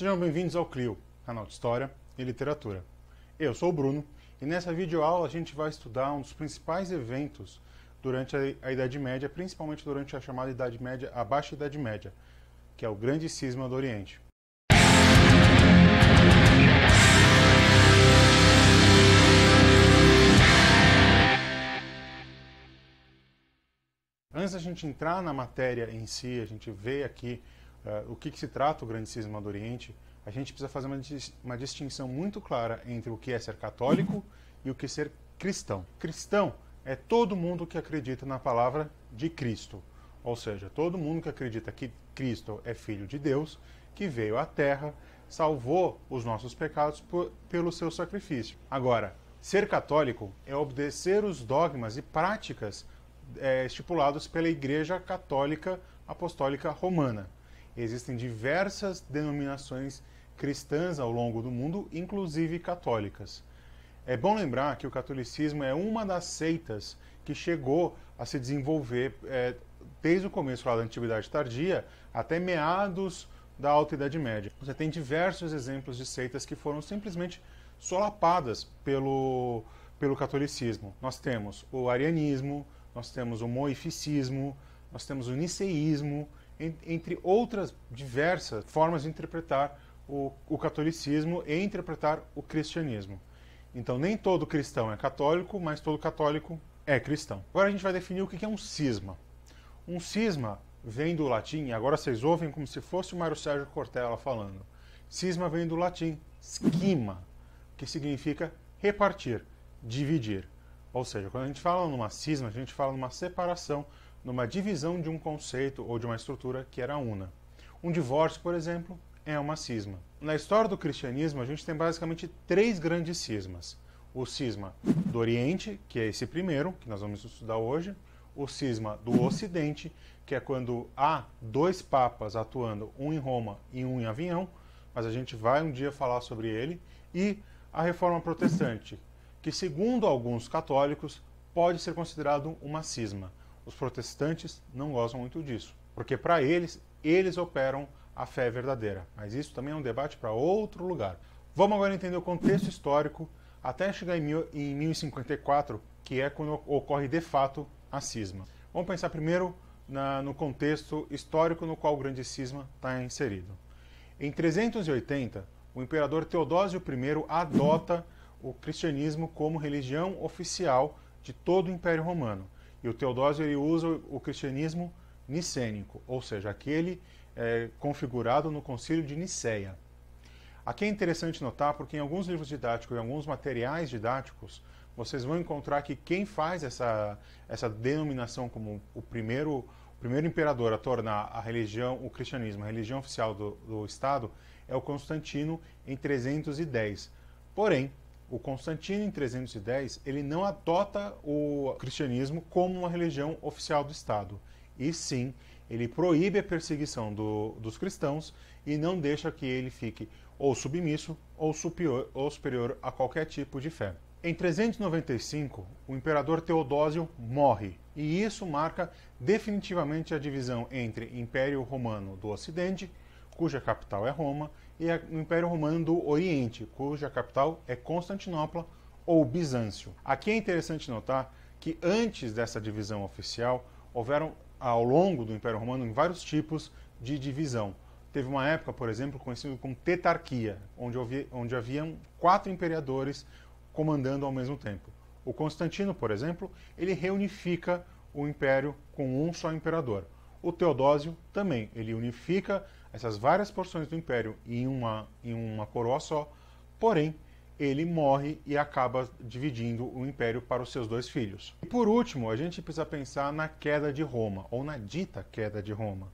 Sejam bem-vindos ao CLIO, canal de História e Literatura. Eu sou o Bruno e nessa videoaula a gente vai estudar um dos principais eventos durante a Idade Média, principalmente durante a chamada Idade Média, a Baixa Idade Média, que é o Grande Cisma do Oriente. Antes da gente entrar na matéria em si, a gente vê aqui uh, o que, que, se trata o grande cisma do Oriente, a gente precisa fazer uma, dis uma distinção muito clara entre o que é ser católico e o que é ser cristão. Cristão é todo mundo que acredita na palavra de Cristo, ou seja, todo mundo que acredita que Cristo é filho de Deus, que veio à Terra, salvou os nossos pecados por, pelo seu sacrifício. Agora, ser católico é obedecer os dogmas e práticas é, estipulados pela Igreja Católica Apostólica Romana existem diversas denominações cristãs ao longo do mundo, inclusive católicas. É bom lembrar que o catolicismo é uma das seitas que chegou a se desenvolver é, desde o começo lá da Antiguidade Tardia até meados da Alta Idade Média. Você tem diversos exemplos de seitas que foram simplesmente solapadas pelo, pelo catolicismo. Nós temos o arianismo, nós temos o moificismo, nós temos o niceísmo, entre outras diversas formas de interpretar o, o catolicismo e interpretar o cristianismo. Então, nem todo cristão é católico, mas todo católico é cristão. Agora a gente vai definir o que é um cisma. Um cisma vem do latim, e agora vocês ouvem como se fosse o Mário Sérgio Cortella falando. Cisma vem do latim schema, que significa repartir, dividir. Ou seja, quando a gente fala numa cisma, a gente fala numa separação numa divisão de um conceito ou de uma estrutura que era una. Um divórcio, por exemplo, é uma cisma. Na história do cristianismo, a gente tem basicamente três grandes cismas. O cisma do Oriente, que é esse primeiro, que nós vamos estudar hoje, o cisma do Ocidente, que é quando há dois papas atuando, um em Roma e um em Avião, mas a gente vai um dia falar sobre ele, e a reforma protestante, que segundo alguns católicos pode ser considerado uma cisma. Os protestantes não gostam muito disso, porque para eles, eles operam a fé verdadeira. Mas isso também é um debate para outro lugar. Vamos agora entender o contexto histórico até chegar em, 1054, que é quando ocorre de fato a cisma. Vamos pensar primeiro na, no contexto histórico no qual o Grande Cisma está inserido. Em 380, o imperador Teodósio I adota o cristianismo como religião oficial de todo o Império Romano. E o Teodósio ele usa o cristianismo nicênico, ou seja, aquele é, configurado no concílio de Nicéia. Aqui é interessante notar porque em alguns livros didáticos e alguns materiais didáticos, vocês vão encontrar que quem faz essa, essa denominação como o primeiro, o primeiro imperador a tornar a religião, o cristianismo, a religião oficial do, do Estado, é o Constantino em 310. Porém, o Constantino, em 310, ele não adota o cristianismo como uma religião oficial do Estado. E sim, ele proíbe a perseguição do, dos cristãos e não deixa que ele fique ou submisso ou superior, ou superior a qualquer tipo de fé. Em 395, o imperador Teodósio morre, e isso marca definitivamente a divisão entre Império Romano do Ocidente cuja capital é Roma, e é o Império Romano do Oriente, cuja capital é Constantinopla ou Bizâncio. Aqui é interessante notar que antes dessa divisão oficial, houveram ao longo do Império Romano vários tipos de divisão. Teve uma época, por exemplo, conhecida como tetarquia, onde, havia, onde haviam quatro imperadores comandando ao mesmo tempo. O Constantino, por exemplo, ele reunifica o império com um só imperador. O Teodósio também, ele unifica essas várias porções do império em uma, em uma coroa só, porém ele morre e acaba dividindo o império para os seus dois filhos. E por último, a gente precisa pensar na queda de Roma, ou na dita queda de Roma,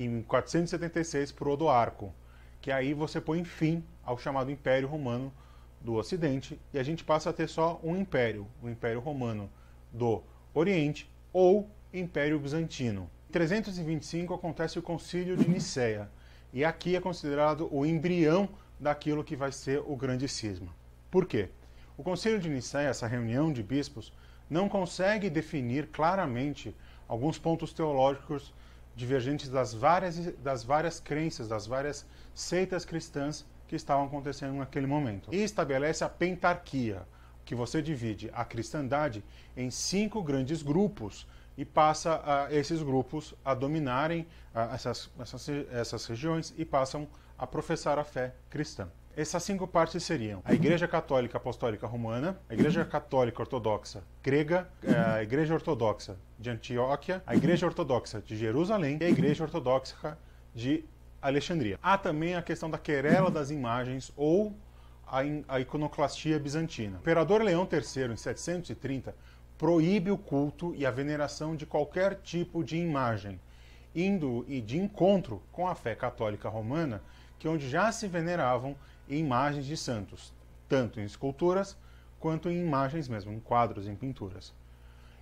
em 476 por Odoarco, que aí você põe fim ao chamado Império Romano do Ocidente e a gente passa a ter só um império, o Império Romano do Oriente ou Império Bizantino. 325 acontece o Concílio de Nicéia, e aqui é considerado o embrião daquilo que vai ser o grande cisma. Por quê? O Concílio de Nicéia, essa reunião de bispos, não consegue definir claramente alguns pontos teológicos divergentes das várias, das várias crenças, das várias seitas cristãs que estavam acontecendo naquele momento. E estabelece a pentarquia, que você divide a cristandade em cinco grandes grupos e passa a esses grupos a dominarem a, essas, essas, essas regiões e passam a professar a fé cristã. Essas cinco partes seriam a Igreja Católica Apostólica Romana, a Igreja Católica Ortodoxa Grega, eh, a Igreja Ortodoxa de Antioquia, a Igreja Ortodoxa de Jerusalém e a Igreja Ortodoxa de Alexandria. Há também a questão da querela das imagens ou a, iconoclastia bizantina. O imperador Leão III, em 730, proíbe o culto e a veneração de qualquer tipo de imagem, indo e de encontro com a fé católica romana, que é onde já se veneravam imagens de santos, tanto em esculturas quanto em imagens mesmo, em quadros, em pinturas.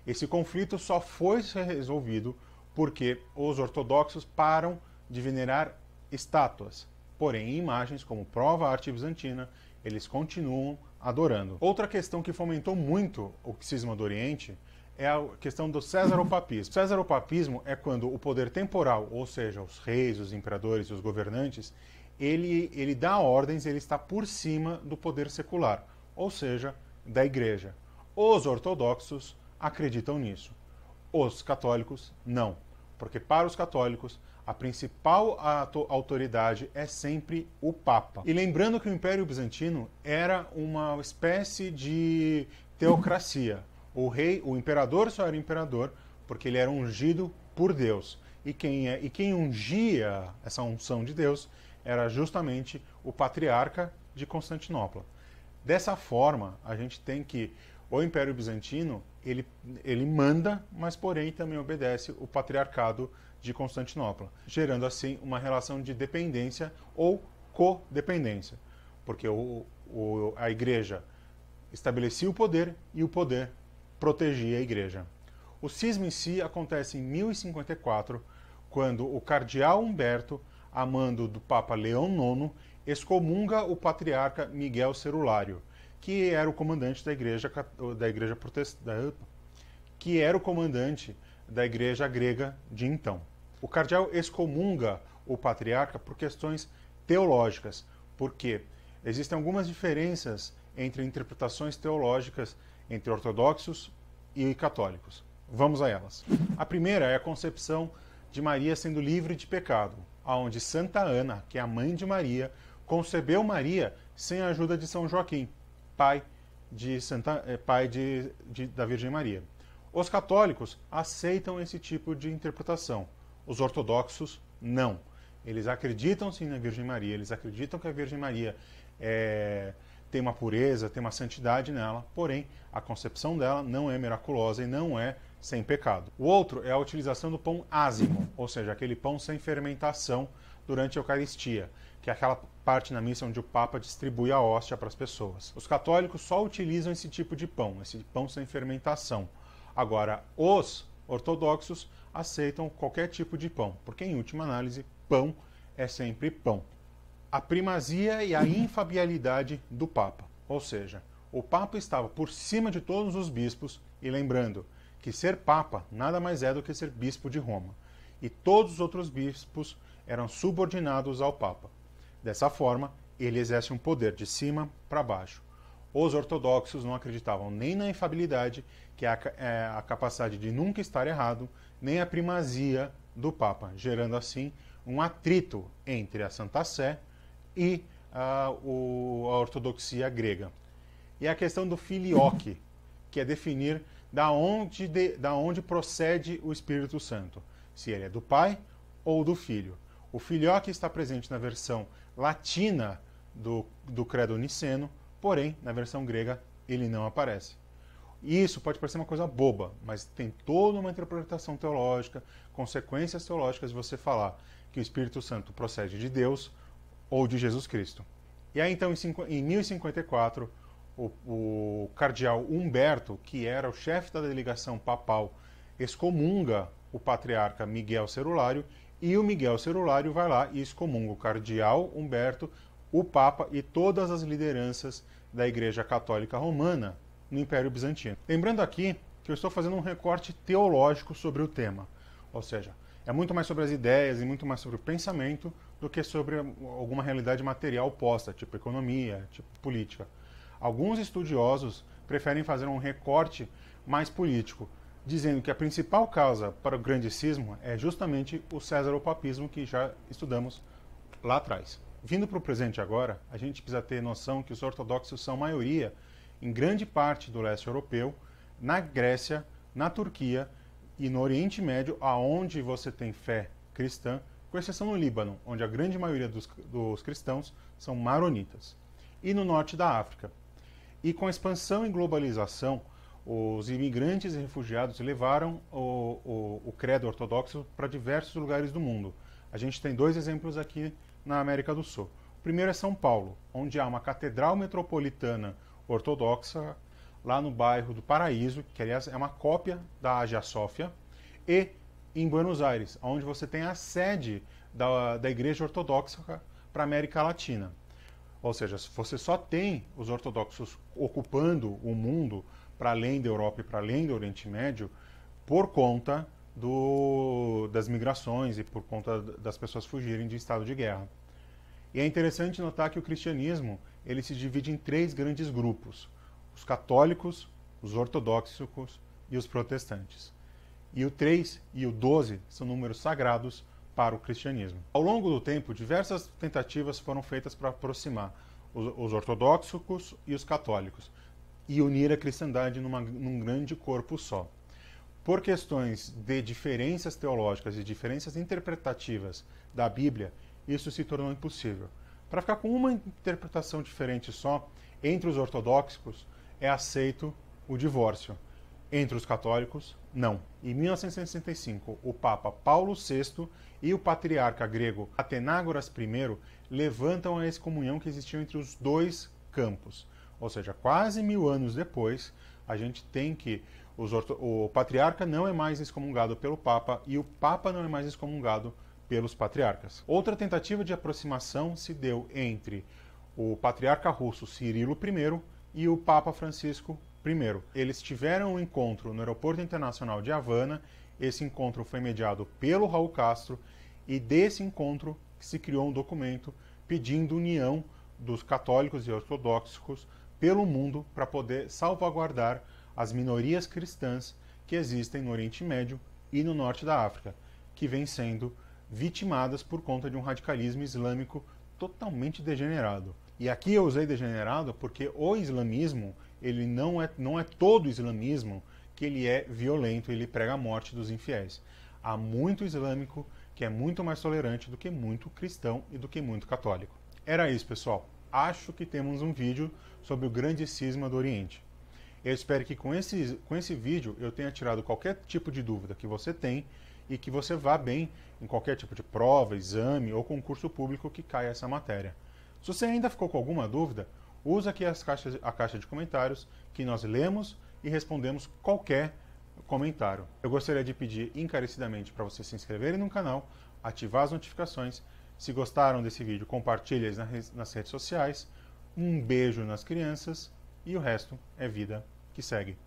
Esse conflito só foi resolvido porque os ortodoxos param de venerar estátuas, porém imagens como prova a arte bizantina, eles continuam adorando. Outra questão que fomentou muito o cisma do Oriente é a questão do césaropapismo. Césaropapismo é quando o poder temporal, ou seja, os reis, os imperadores, os governantes, ele, ele dá ordens, ele está por cima do poder secular, ou seja, da igreja. Os ortodoxos acreditam nisso. Os católicos não, porque para os católicos a principal autoridade é sempre o Papa. E lembrando que o Império Bizantino era uma espécie de teocracia. O rei, o imperador só era imperador porque ele era ungido por Deus. E quem, é, e quem ungia essa unção de Deus era justamente o patriarca de Constantinopla. Dessa forma, a gente tem que o Império Bizantino ele, ele manda, mas porém também obedece o patriarcado de Constantinopla, gerando assim uma relação de dependência ou codependência, porque o, o, a igreja estabelecia o poder e o poder protegia a igreja. O cisma em si acontece em 1054, quando o cardeal Humberto, a mando do Papa Leão IX, excomunga o patriarca Miguel Cerulário, que era o comandante da igreja da igreja protestante, que era o comandante da Igreja grega de então. O cardeal excomunga o patriarca por questões teológicas, porque existem algumas diferenças entre interpretações teológicas entre ortodoxos e católicos. Vamos a elas. A primeira é a concepção de Maria sendo livre de pecado, aonde Santa Ana, que é a mãe de Maria, concebeu Maria sem a ajuda de São Joaquim, pai de Santa, eh, pai de, de da Virgem Maria. Os católicos aceitam esse tipo de interpretação, os ortodoxos não. Eles acreditam sim na Virgem Maria, eles acreditam que a Virgem Maria é, tem uma pureza, tem uma santidade nela, porém a concepção dela não é miraculosa e não é sem pecado. O outro é a utilização do pão ázimo, ou seja, aquele pão sem fermentação durante a Eucaristia, que é aquela parte na missa onde o Papa distribui a hóstia para as pessoas. Os católicos só utilizam esse tipo de pão, esse pão sem fermentação. Agora, os ortodoxos aceitam qualquer tipo de pão, porque em última análise, pão é sempre pão. A primazia e a infabialidade do Papa, ou seja, o Papa estava por cima de todos os bispos, e lembrando que ser Papa nada mais é do que ser bispo de Roma, e todos os outros bispos eram subordinados ao Papa. Dessa forma, ele exerce um poder de cima para baixo. Os ortodoxos não acreditavam nem na infabilidade, que é a, é a capacidade de nunca estar errado, nem a primazia do Papa, gerando assim um atrito entre a Santa Sé e a, o, a ortodoxia grega. E a questão do filioque, que é definir da onde, de, da onde procede o Espírito Santo, se ele é do Pai ou do Filho. O filioque está presente na versão latina do, do Credo Niceno, porém, na versão grega, ele não aparece. Isso pode parecer uma coisa boba, mas tem toda uma interpretação teológica, consequências teológicas de você falar que o Espírito Santo procede de Deus ou de Jesus Cristo. E aí, então, em 1054, o, o cardeal Humberto, que era o chefe da delegação papal, excomunga o patriarca Miguel Cerulário e o Miguel Cerulário vai lá e excomunga o cardeal Humberto o Papa e todas as lideranças da Igreja Católica Romana no Império Bizantino. Lembrando aqui que eu estou fazendo um recorte teológico sobre o tema, ou seja, é muito mais sobre as ideias e muito mais sobre o pensamento do que sobre alguma realidade material posta, tipo economia, tipo política. Alguns estudiosos preferem fazer um recorte mais político, dizendo que a principal causa para o grande é justamente o césaropapismo que já estudamos lá atrás vindo para o presente agora, a gente precisa ter noção que os ortodoxos são maioria em grande parte do leste europeu, na Grécia, na Turquia e no Oriente Médio, aonde você tem fé cristã, com exceção no Líbano, onde a grande maioria dos, dos cristãos são maronitas, e no norte da África. E com a expansão e globalização, os imigrantes e refugiados levaram o, o, o credo ortodoxo para diversos lugares do mundo. A gente tem dois exemplos aqui na América do Sul. O primeiro é São Paulo, onde há uma catedral metropolitana ortodoxa lá no bairro do Paraíso, que aliás é uma cópia da Ágia Sófia, e em Buenos Aires, onde você tem a sede da, da Igreja Ortodoxa para a América Latina. Ou seja, você só tem os ortodoxos ocupando o mundo para além da Europa e para além do Oriente Médio por conta do, das migrações e por conta das pessoas fugirem de estado de guerra. E é interessante notar que o cristianismo ele se divide em três grandes grupos: os católicos, os ortodoxos e os protestantes. E o 3 e o 12 são números sagrados para o cristianismo. Ao longo do tempo, diversas tentativas foram feitas para aproximar os, os ortodoxos e os católicos e unir a cristandade numa, num grande corpo só. Por questões de diferenças teológicas e diferenças interpretativas da Bíblia isso se tornou impossível. Para ficar com uma interpretação diferente só, entre os ortodoxos é aceito o divórcio, entre os católicos, não. Em 1965, o Papa Paulo VI e o patriarca grego Atenágoras I levantam a excomunhão que existiu entre os dois campos. Ou seja, quase mil anos depois, a gente tem que o patriarca não é mais excomungado pelo Papa e o Papa não é mais excomungado pelos patriarcas. Outra tentativa de aproximação se deu entre o patriarca russo Cirilo I e o Papa Francisco I. Eles tiveram um encontro no Aeroporto Internacional de Havana. Esse encontro foi mediado pelo Raul Castro e desse encontro se criou um documento pedindo união dos católicos e ortodoxos pelo mundo para poder salvaguardar as minorias cristãs que existem no Oriente Médio e no norte da África, que vem sendo vitimadas por conta de um radicalismo islâmico totalmente degenerado. E aqui eu usei degenerado porque o islamismo, ele não é, não é todo islamismo que ele é violento, ele prega a morte dos infiéis. Há muito islâmico que é muito mais tolerante do que muito cristão e do que muito católico. Era isso, pessoal. Acho que temos um vídeo sobre o grande cisma do Oriente. Eu espero que com esse, com esse vídeo eu tenha tirado qualquer tipo de dúvida que você tem e que você vá bem em qualquer tipo de prova, exame ou concurso público que caia essa matéria. Se você ainda ficou com alguma dúvida, usa aqui as caixas, a caixa de comentários que nós lemos e respondemos qualquer comentário. Eu gostaria de pedir encarecidamente para vocês se inscreverem no canal, ativar as notificações. Se gostaram desse vídeo, compartilhe nas redes sociais. Um beijo nas crianças e o resto é vida que segue.